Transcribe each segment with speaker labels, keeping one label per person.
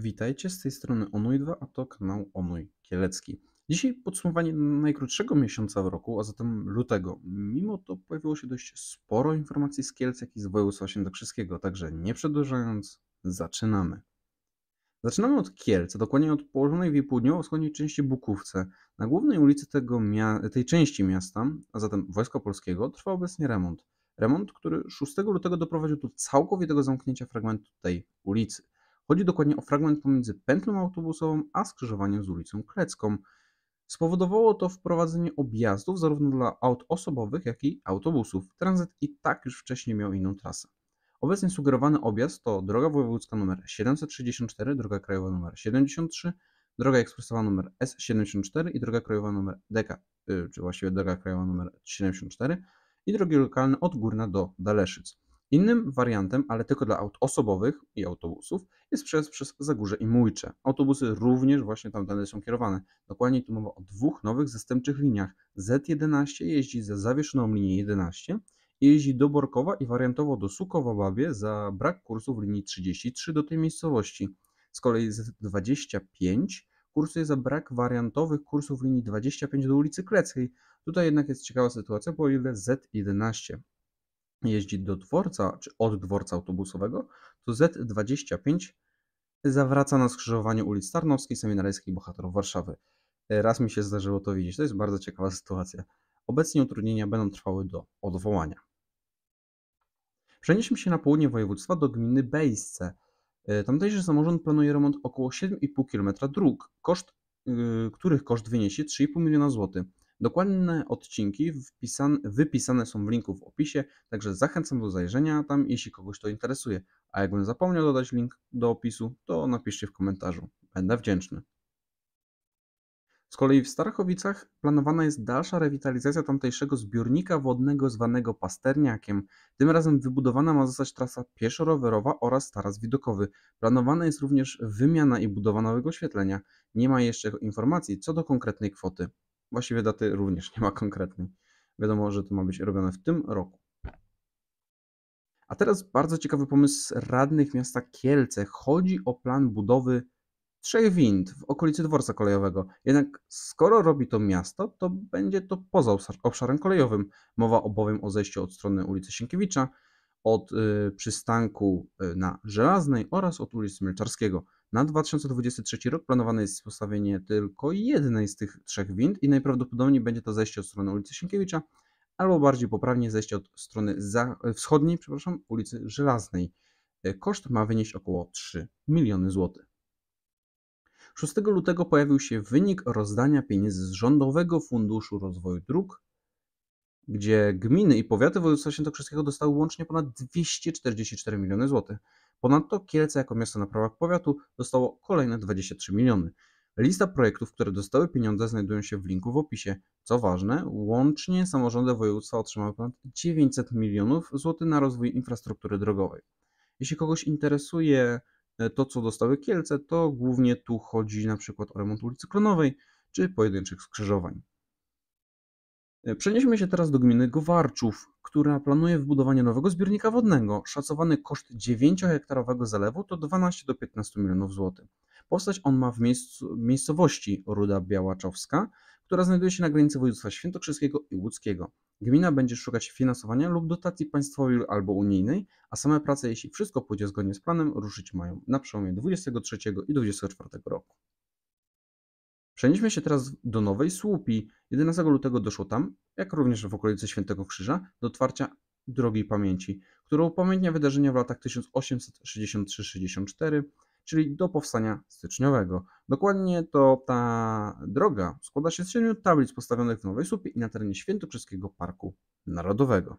Speaker 1: Witajcie, z tej strony Onuj2, a to kanał Onuj Kielecki. Dzisiaj podsumowanie najkrótszego miesiąca w roku, a zatem lutego. Mimo to pojawiło się dość sporo informacji z Kielc, jak i z województwa świętokrzyskiego, także nie przedłużając, zaczynamy. Zaczynamy od Kielc, dokładnie od położonej w jej południowo-wschodniej części Bukówce. Na głównej ulicy tej części miasta, a zatem Wojska Polskiego, trwa obecnie remont. Remont, który 6 lutego doprowadził do całkowitego zamknięcia fragmentu tej ulicy – Chodzi dokładnie o fragment pomiędzy pętlą autobusową a skrzyżowaniem z ulicą Klecką. Spowodowało to wprowadzenie objazdów zarówno dla aut osobowych, jak i autobusów. Tranzyt i tak już wcześniej miał inną trasę. Obecnie sugerowany objazd to droga wojewódzka nr 764, droga krajowa nr 73, droga ekspresowa nr S74 i droga krajowa nr DK, y, czy właściwie droga krajowa nr 74 i drogi lokalne od Górna do Daleszyc. Innym wariantem, ale tylko dla aut osobowych i autobusów, jest przejazd przez Zagórze i Mójcze. Autobusy również właśnie tam dalej są kierowane. Dokładnie tu mowa o dwóch nowych zastępczych liniach. Z11 jeździ za zawieszoną linię 11 jeździ do Borkowa i wariantowo do Sukowa-Babie za brak kursów linii 33 do tej miejscowości. Z kolei Z25 kursuje za brak wariantowych kursów linii 25 do ulicy Kleckiej. Tutaj jednak jest ciekawa sytuacja, bo ile Z11 jeździ do dworca czy od dworca autobusowego, to Z25 zawraca na skrzyżowaniu ulic Tarnowskiej, Seminaryjskiej i Bohaterów Warszawy. E, raz mi się zdarzyło to widzieć. To jest bardzo ciekawa sytuacja. Obecnie utrudnienia będą trwały do odwołania. Przenieśmy się na południe województwa do gminy Bejsce. E, tamtejszy samorząd planuje remont około 7,5 km dróg, koszt, y, których koszt wyniesie 3,5 miliona złotych. Dokładne odcinki wpisane, wypisane są w linku w opisie, także zachęcam do zajrzenia tam, jeśli kogoś to interesuje. A jakbym zapomniał dodać link do opisu, to napiszcie w komentarzu. Będę wdzięczny. Z kolei w Starachowicach planowana jest dalsza rewitalizacja tamtejszego zbiornika wodnego zwanego Pasterniakiem. Tym razem wybudowana ma zostać trasa pieszo-rowerowa oraz taras widokowy. Planowana jest również wymiana i budowa nowego oświetlenia. Nie ma jeszcze informacji co do konkretnej kwoty. Właściwie daty również nie ma konkretnej. Wiadomo, że to ma być robione w tym roku. A teraz bardzo ciekawy pomysł radnych miasta Kielce. Chodzi o plan budowy trzech wind w okolicy dworca kolejowego. Jednak skoro robi to miasto, to będzie to poza obszarem kolejowym. Mowa bowiem o zejściu od strony ulicy Sienkiewicza, od y, przystanku y, na Żelaznej oraz od ulicy Mylczarskiego. Na 2023 rok planowane jest postawienie tylko jednej z tych trzech wind i najprawdopodobniej będzie to zejście od strony ulicy Sienkiewicza, albo bardziej poprawnie zejście od strony e, wschodniej, przepraszam, ulicy Żelaznej. E, koszt ma wynieść około 3 miliony złotych. 6 lutego pojawił się wynik rozdania pieniędzy z Rządowego Funduszu Rozwoju Dróg, gdzie gminy i powiaty województwa świętokrzyskiego dostały łącznie ponad 244 miliony złotych. Ponadto Kielce jako miasto na prawach powiatu dostało kolejne 23 miliony. Lista projektów, które dostały pieniądze znajdują się w linku w opisie. Co ważne, łącznie samorządy województwa otrzymały ponad 900 milionów złotych na rozwój infrastruktury drogowej. Jeśli kogoś interesuje e, to, co dostały Kielce, to głównie tu chodzi na przykład o remont ulicy Klonowej czy pojedynczych skrzyżowań. E, przenieśmy się teraz do gminy Gwarczów, która planuje wybudowanie nowego zbiornika wodnego. Szacowany koszt 9-hektarowego zalewu to 12 do 15 milionów złotych. Powstać on ma w miejscu, miejscowości Ruda Białaczowska, która znajduje się na granicy województwa świętokrzyskiego i łódzkiego. Gmina będzie szukać finansowania lub dotacji państwowej albo unijnej, a same prace, jeśli wszystko pójdzie zgodnie z planem, ruszyć mają na przełomie 23 i 24 roku. Przenieśmy się teraz do Nowej Słupi. 11 lutego doszło tam, jak również w okolicy Świętego Krzyża, do otwarcia Drogi Pamięci, która upamiętnia wydarzenia w latach 1863-64, czyli do powstania styczniowego. Dokładnie to ta droga składa się z siedmiu tablic postawionych w Nowej słupi i na terenie Świętokrzyskiego Parku Narodowego.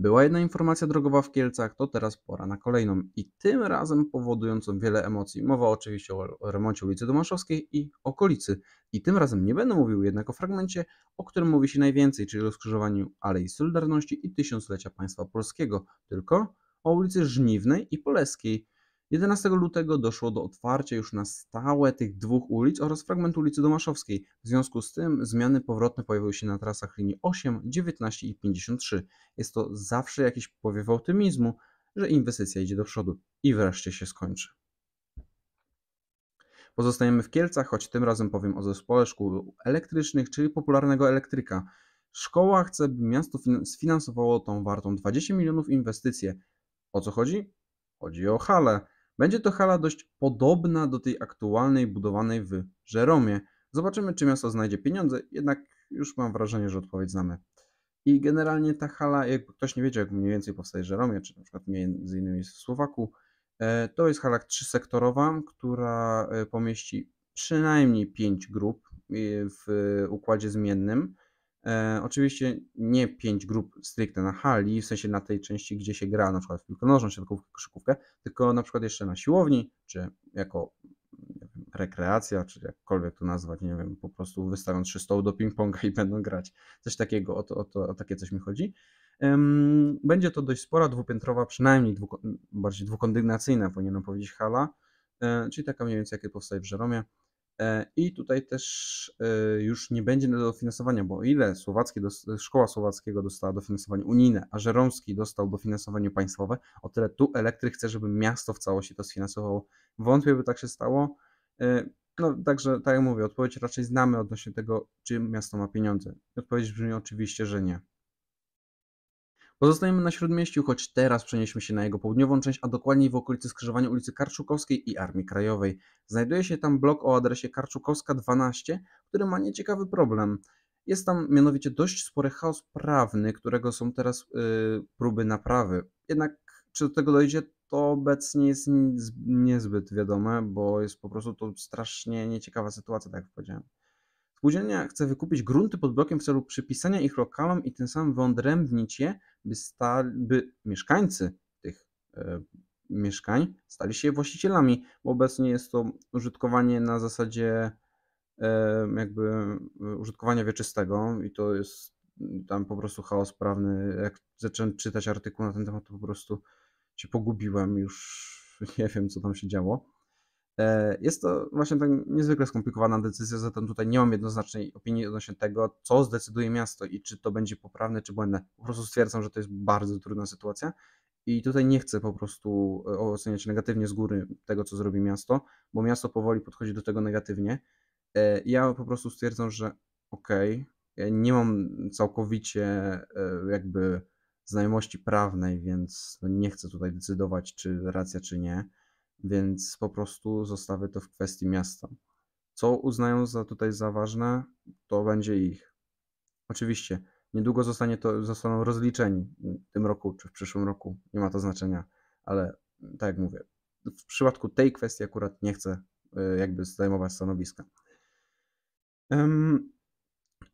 Speaker 1: Była jedna informacja drogowa w Kielcach, to teraz pora na kolejną i tym razem powodującą wiele emocji. Mowa oczywiście o remoncie ulicy Domaszowskiej i okolicy. I tym razem nie będę mówił jednak o fragmencie, o którym mówi się najwięcej, czyli o skrzyżowaniu Alei Solidarności i Tysiąclecia Państwa Polskiego, tylko o ulicy Żniwnej i Poleskiej. 11 lutego doszło do otwarcia już na stałe tych dwóch ulic oraz fragment ulicy Domaszowskiej. W związku z tym zmiany powrotne pojawiły się na trasach linii 8, 19 i 53. Jest to zawsze jakiś powiew optymizmu, że inwestycja idzie do przodu i wreszcie się skończy. Pozostajemy w Kielcach, choć tym razem powiem o zespole szkół elektrycznych, czyli popularnego elektryka. Szkoła chce, by miasto sfinansowało tą wartą 20 milionów inwestycję. O co chodzi? Chodzi o halę. Będzie to hala dość podobna do tej aktualnej budowanej w Żeromie. Zobaczymy, czy miasto znajdzie pieniądze, jednak już mam wrażenie, że odpowiedź znamy. I generalnie ta hala, jak ktoś nie wiedział, jak mniej więcej powstaje Żeromie, czy na przykład między innymi w Słowaku, e, to jest hala trzysektorowa, która e, pomieści przynajmniej pięć grup e, w układzie zmiennym. E, oczywiście nie pięć grup stricte na hali, w sensie na tej części, gdzie się gra, na przykład w nożną siatkówkę, koszykówkę, tylko na przykład jeszcze na siłowni, czy jako wiem, rekreacja, czy jakkolwiek to nazwać, nie wiem, po prostu wystawią trzy stoły do ping-ponga i będą grać. Coś takiego, o, to, o, to, o takie coś mi chodzi. będzie to dość spora, dwupiętrowa, przynajmniej dwu, bardziej dwukondygnacyjna, powinienem powiedzieć, hala, e, czyli taka mniej więcej, jakie powstaje w Żeromie. E, I tutaj też e, już nie będzie dofinansowania, bo o ile Słowacki Szkoła Słowackiego dostała dofinansowanie unijne, a Żeromski dostał dofinansowanie państwowe, o tyle tu Elektryk chce, żeby miasto w całości to sfinansowało. Wątpię, by tak się stało. E, no, także, tak jak mówię, odpowiedź raczej znamy odnośnie tego, czy miasto ma pieniądze. Odpowiedź brzmi oczywiście, że nie. Pozostajemy na Śródmieściu, choć teraz przenieśmy się na jego południową część, a dokładniej w okolicy skrzyżowania ulicy Karczukowskiej i Armii Krajowej. Znajduje się tam blok o adresie Karczukowska 12, który ma nieciekawy problem. Jest tam mianowicie dość spory chaos prawny, którego są teraz yy, próby naprawy. Jednak czy do tego dojdzie, to obecnie jest niezbyt wiadome, bo jest po prostu to strasznie nieciekawa sytuacja, tak jak powiedziałem. Spółdzielnia chce wykupić grunty pod blokiem w celu przypisania ich lokalom i tym samym wyodrębnić je, by, stali, by mieszkańcy tych e, mieszkań stali się właścicielami, bo obecnie jest to użytkowanie na zasadzie e, jakby e, użytkowania wieczystego i to jest tam po prostu chaos prawny. Jak zacząłem czytać artykuł na ten temat, to po prostu się pogubiłem, już nie wiem, co tam się działo. E, jest to właśnie tak niezwykle skomplikowana decyzja, zatem tutaj nie mam jednoznacznej opinii odnośnie tego, co zdecyduje miasto i czy to będzie poprawne, czy błędne. Po prostu stwierdzam, że to jest bardzo trudna sytuacja i tutaj nie chcę po prostu e, oceniać negatywnie z góry tego, co zrobi miasto, bo miasto powoli podchodzi do tego negatywnie. E, ja po prostu stwierdzam, że okej, okay, ja nie mam całkowicie jakby znajomości prawnej, więc no nie chcę tutaj decydować, czy racja, czy nie więc po prostu zostawię to w kwestii miasta. Co uznają za tutaj za ważne, to będzie ich. Oczywiście, niedługo zostanie to, zostaną rozliczeni mm, w tym roku czy w przyszłym roku, nie ma to znaczenia, ale mm, tak jak mówię, w przypadku tej kwestii akurat nie chcę y, jakby zajmować stanowiska.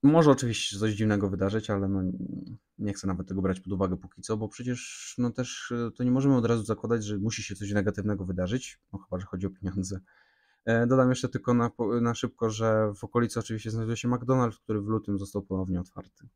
Speaker 1: Może oczywiście coś dziwnego wydarzyć, ale no, nie chcę nawet tego brać pod uwagę póki co, bo przecież no też e, to nie możemy od razu zakładać, że musi się coś negatywnego wydarzyć, no chyba, że chodzi o pieniądze. E, dodam jeszcze tylko na, na szybko, że w okolicy oczywiście znajduje się McDonald's, który w lutym został ponownie otwarty.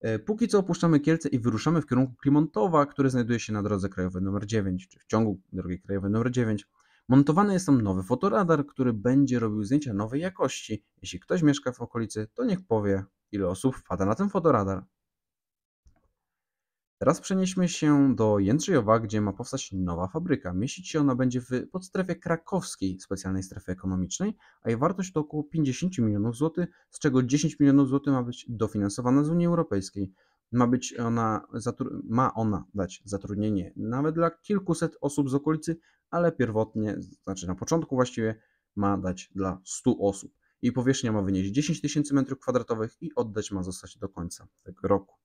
Speaker 1: E, póki co opuszczamy Kielce i wyruszamy w kierunku Klimontowa, który znajduje się na drodze krajowej nr 9, czy w ciągu drogi krajowej nr 9. Montowany jest tam nowy fotoradar, który będzie robił zdjęcia nowej jakości. Jeśli ktoś mieszka w okolicy, to niech powie, ile osób wpada na ten fotoradar. Teraz przenieśmy się do Jędrzejowa, gdzie ma powstać nowa fabryka. Mieścić się ona będzie w podstrefie krakowskiej specjalnej strefy ekonomicznej, a jej wartość to około 50 milionów złotych, z czego 10 milionów złotych ma być dofinansowana z Unii Europejskiej. Ma być ona, ma ona dać zatrudnienie nawet dla kilkuset osób z okolicy, ale pierwotnie, znaczy na początku właściwie, ma dać dla 100 osób. Jej powierzchnia ma wynieść 10 tysięcy metrów kwadratowych i oddać ma zostać do końca tego roku.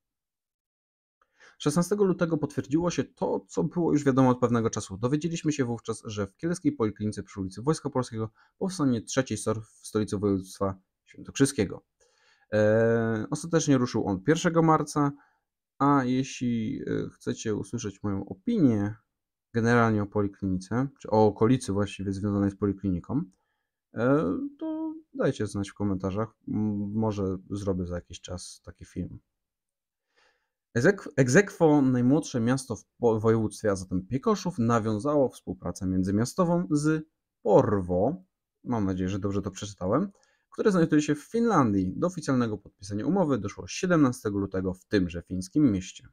Speaker 1: 16 lutego potwierdziło się to, co było już wiadomo od pewnego czasu. Dowiedzieliśmy się wówczas, że w kielskiej Poliklinice przy ulicy Wojska Polskiego powstanie trzeciej SOR w stolicy województwa świętokrzyskiego. E, ostatecznie ruszył on 1 marca, a jeśli e, chcecie usłyszeć moją opinię generalnie o poliklinice, czy o okolicy właściwie związanej z polikliniką, e, to dajcie znać w komentarzach. Może zrobię za jakiś czas taki film. Egzekwo, najmłodsze miasto w województwie, a zatem Piekoszów, nawiązało współpracę międzymiastową z Porwo, mam nadzieję, że dobrze to przeczytałem, które znajduje się w Finlandii. Do oficjalnego podpisania umowy doszło 17 lutego w tymże fińskim mieście.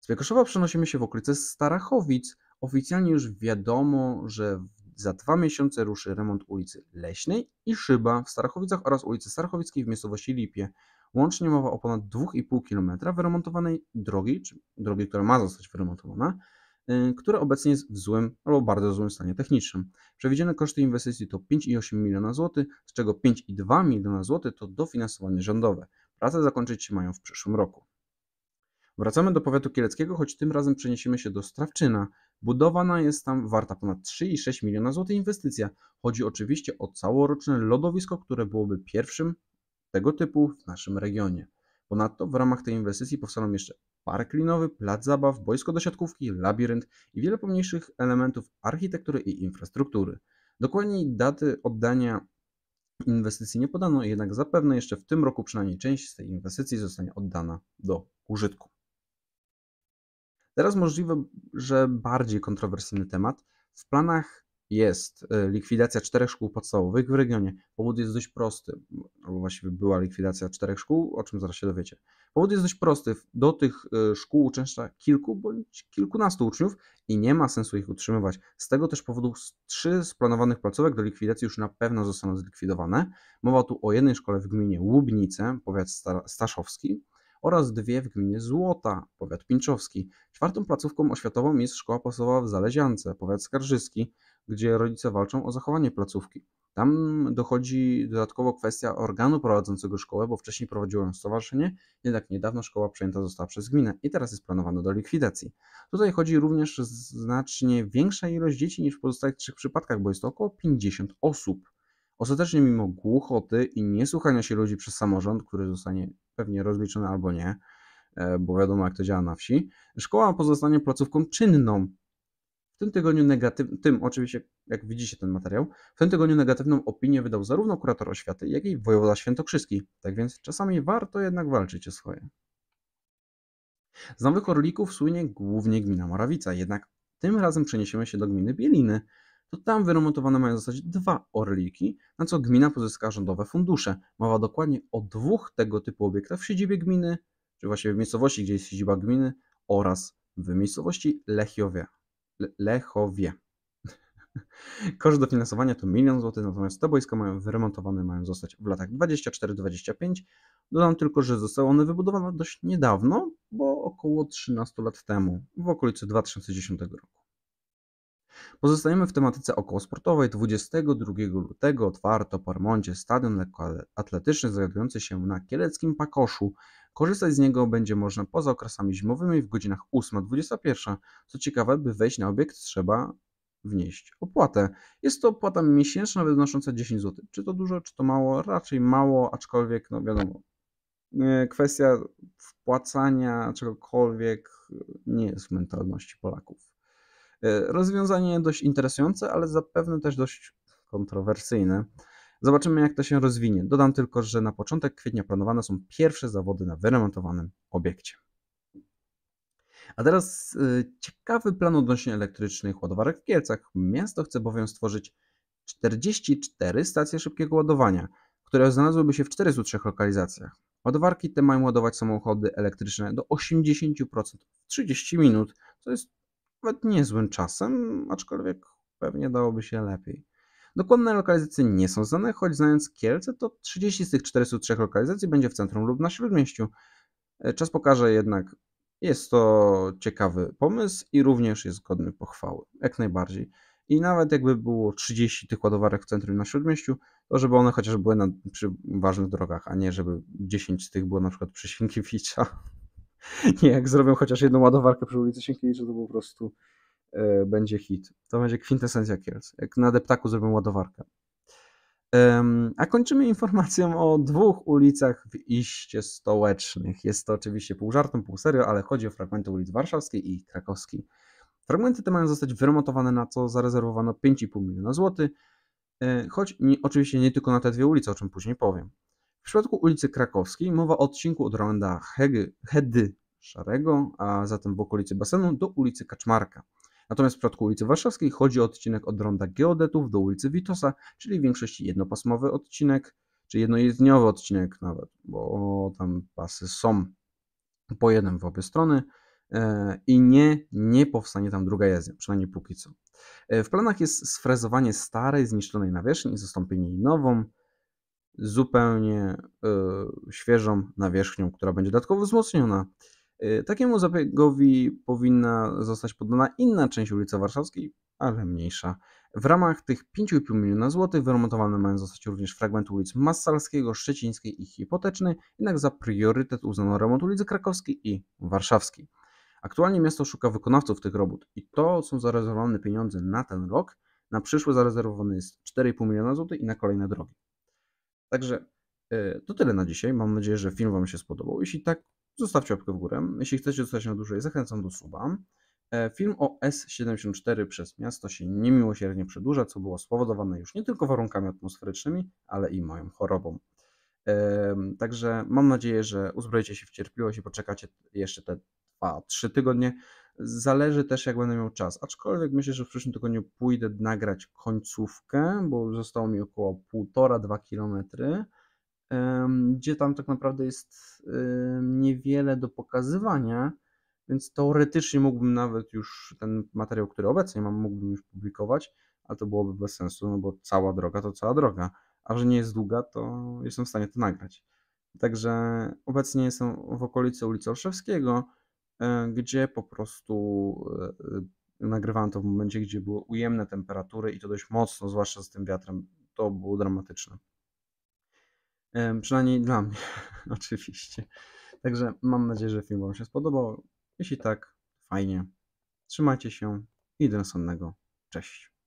Speaker 1: Z Wiekoszowa przenosimy się w okolice Starachowic. Oficjalnie już wiadomo, że za dwa miesiące ruszy remont ulicy Leśnej i Szyba w Starachowicach oraz ulicy Starachowickiej w miejscowości Lipie. Łącznie mowa o ponad 2,5 km wyremontowanej drogi, czy drogi, która ma zostać wyremontowana, Y, które obecnie jest w złym albo bardzo złym stanie technicznym. Przewidziane koszty inwestycji to 5,8 miliona złotych, z czego 5,2 miliona złotych to dofinansowanie rządowe. Prace zakończyć się mają w przyszłym roku. Wracamy do powiatu kieleckiego, choć tym razem przeniesiemy się do Strawczyna. Budowana jest tam warta ponad 3,6 miliona złotych inwestycja. Chodzi oczywiście o całoroczne lodowisko, które byłoby pierwszym tego typu w naszym regionie. Ponadto w ramach tej inwestycji powstaną jeszcze park linowy, plac zabaw, boisko do siatkówki, labirynt i wiele pomniejszych elementów architektury i infrastruktury. Dokładniej daty oddania inwestycji nie podano, jednak zapewne jeszcze w tym roku przynajmniej część z tej inwestycji zostanie oddana do użytku. Teraz możliwe, że bardziej kontrowersyjny temat. W planach jest e, likwidacja czterech szkół podstawowych w regionie. Powód jest dość prosty, albo właściwie była likwidacja czterech szkół, o czym zaraz się dowiecie. Powód jest dość prosty. Do tych e, szkół uczęszcza kilku bądź kilkunastu uczniów i nie ma sensu ich utrzymywać. Z tego też powodu trzy z planowanych placówek do likwidacji już na pewno zostaną zlikwidowane. Mowa tu o jednej szkole w gminie Łubnice, powiat Staszowski, oraz dwie w gminie Złota, powiat pińczowski. Czwartą placówką oświatową jest szkoła podstawowa w Zaleziance, powiat skarżyski, gdzie rodzice walczą o zachowanie placówki. Tam dochodzi dodatkowo kwestia organu prowadzącego szkołę, bo wcześniej prowadziło ją stowarzyszenie, jednak niedawno szkoła przejęta została przez gminę i teraz jest planowana do likwidacji. Tutaj chodzi również znacznie większa ilość dzieci niż w pozostałych trzech przypadkach, bo jest to około 50 osób. Ostatecznie mimo głuchoty i niesłuchania się ludzi przez samorząd, który zostanie pewnie rozliczony albo nie, e, bo wiadomo jak to działa na wsi, szkoła pozostanie placówką czynną, w tym tygodniu tym oczywiście, jak widzicie ten materiał, w tym tygodniu negatywną opinię wydał zarówno kurator oświaty, jak i wojewoda świętokrzyski. Tak więc czasami warto jednak walczyć o swoje. Z Nowych Orlików słynie głównie gmina Morawica, jednak tym razem przeniesiemy się do gminy Bieliny. To tam wyremontowane mają zostać dwa orliki, na co gmina pozyska rządowe fundusze. Mowa dokładnie o dwóch tego typu obiektach w siedzibie gminy, czy właściwie w miejscowości, gdzie jest siedziba gminy, oraz w miejscowości Lechiowie. Lechowie. Koszt dofinansowania to milion złotych, natomiast te boiska mają wyremontowane mają zostać w latach 24-25. Dodam tylko, że zostały one wybudowane dość niedawno, bo około 13 lat temu, w okolicy 2010 roku. Pozostajemy w tematyce okołosportowej. 22 lutego otwarto po remoncie stadion lekkoatletyczny znajdujący się na Kieleckim Pakoszu Korzystać z niego będzie można poza okresami zimowymi w godzinach 8-21. Co ciekawe, by wejść na obiekt trzeba wnieść opłatę. Jest to opłata miesięczna wynosząca 10 zł. Czy to dużo, czy to mało? Raczej mało, aczkolwiek, no wiadomo, kwestia wpłacania czegokolwiek nie jest w mentalności Polaków. E, rozwiązanie dość interesujące, ale zapewne też dość kontrowersyjne. Zobaczymy, jak to się rozwinie. Dodam tylko, że na początek kwietnia planowane są pierwsze zawody na wyremontowanym obiekcie. A teraz yy, ciekawy plan odnośnie elektrycznych ładowarek w Kielcach. Miasto chce bowiem stworzyć 44 stacje szybkiego ładowania, które znalazłyby się w 403 lokalizacjach. Ładowarki te mają ładować samochody elektryczne do 80% w 30 minut, co jest nawet niezłym czasem, aczkolwiek pewnie dałoby się lepiej. Dokładne lokalizacje nie są znane, choć znając Kielce, to 30 z tych 403 lokalizacji będzie w centrum lub na śródmieściu. E, czas pokaże jednak, jest to ciekawy pomysł i również jest godny pochwały, jak najbardziej. I nawet jakby było 30 tych ładowarek w centrum na śródmieściu, to żeby one chociaż były na, przy ważnych drogach, a nie żeby 10 z tych było na przykład przy Sienkiewicza. nie, jak zrobią chociaż jedną ładowarkę przy ulicy Sienkiewicza, to po prostu E, będzie hit. To będzie kwintesencja Kielc, jak na deptaku zrobią ładowarkę. A kończymy informacją o dwóch ulicach w iście stołecznych. Jest to oczywiście pół żartem, pół serio, ale chodzi o fragmenty ulic Warszawskiej i Krakowskiej. Fragmenty te mają zostać wyremontowane, na co zarezerwowano 5,5 miliona złotych, e, choć nie, oczywiście nie tylko na te dwie ulice, o czym później powiem. W przypadku ulicy Krakowskiej mowa o odcinku od Rolanda Hedy Szarego, a zatem w okolicy basenu, do ulicy Kaczmarka. Natomiast w przypadku ulicy Warszawskiej chodzi o odcinek od ronda Geodetów do ulicy Witosa, czyli w większości jednopasmowy odcinek, czy jednojezdniowy odcinek nawet, bo tam pasy są po jeden w obie strony e, i nie, nie powstanie tam druga jezdnia, przynajmniej póki co. E, w planach jest sfrezowanie starej, zniszczonej nawierzchni i zastąpienie jej nową, zupełnie y, świeżą nawierzchnią, która będzie dodatkowo wzmocniona. Y, takiemu zabiegowi powinna zostać poddana inna część ulicy Warszawskiej, ale mniejsza. W ramach tych 5,5 miliona złotych wyremontowane mają zostać również fragmenty ulic Massalskiego, Szczecińskiej i Hipotecznej, jednak za priorytet uznano remont ulicy Krakowskiej i Warszawskiej. Aktualnie miasto szuka wykonawców tych robót i to są zarezerwowane pieniądze na ten rok. Na przyszły zarezerwowany jest 4,5 miliona złotych i na kolejne drogi. Także y, to tyle na dzisiaj. Mam nadzieję, że film Wam się spodobał. Jeśli tak, zostawcie łapkę w górę. Jeśli chcecie zostać na dłużej, zachęcam do suba. E, film o S74 przez miasto się niemiłosiernie przedłuża, co było spowodowane już nie tylko warunkami atmosferycznymi, ale i moją chorobą. E, także mam nadzieję, że uzbroicie się w cierpliwość i poczekacie jeszcze te 2-3 tygodnie. Zależy też, jak będę miał czas. Aczkolwiek myślę, że w przyszłym tygodniu pójdę nagrać końcówkę, bo zostało mi około 1,5-2 kilometry gdzie tam tak naprawdę jest niewiele do pokazywania, więc teoretycznie mógłbym nawet już ten materiał, który obecnie mam, mógłbym już publikować, ale to byłoby bez sensu, no bo cała droga to cała droga, a że nie jest długa, to jestem w stanie to nagrać. Także obecnie jestem w okolicy ulicy Olszewskiego, e, gdzie po prostu e, e, nagrywałem to w momencie, gdzie były ujemne temperatury i to dość mocno, zwłaszcza z tym wiatrem, to było dramatyczne. Przynajmniej dla mnie, oczywiście. Także mam nadzieję, że film Wam się spodobał. Jeśli tak, fajnie. Trzymajcie się i do następnego. Cześć.